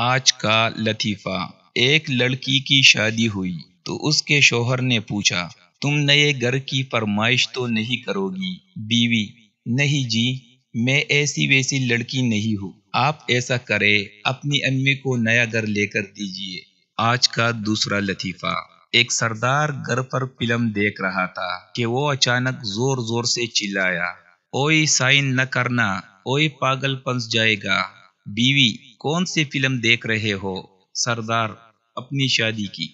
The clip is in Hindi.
आज का लतीफ़ा एक लड़की की शादी हुई तो उसके शोहर ने पूछा तुम नए घर की फरमाइश तो नहीं करोगी बीवी नहीं जी मैं ऐसी वैसी लड़की नहीं हूँ आप ऐसा करें अपनी अम्मी को नया घर लेकर दीजिए आज का दूसरा लतीफ़ा एक सरदार घर पर फिल्म देख रहा था कि वो अचानक जोर जोर से चिल्लाया ओए साइन न करना ओए पागल पंस जाएगा बीवी कौन सी फिल्म देख रहे हो सरदार अपनी शादी की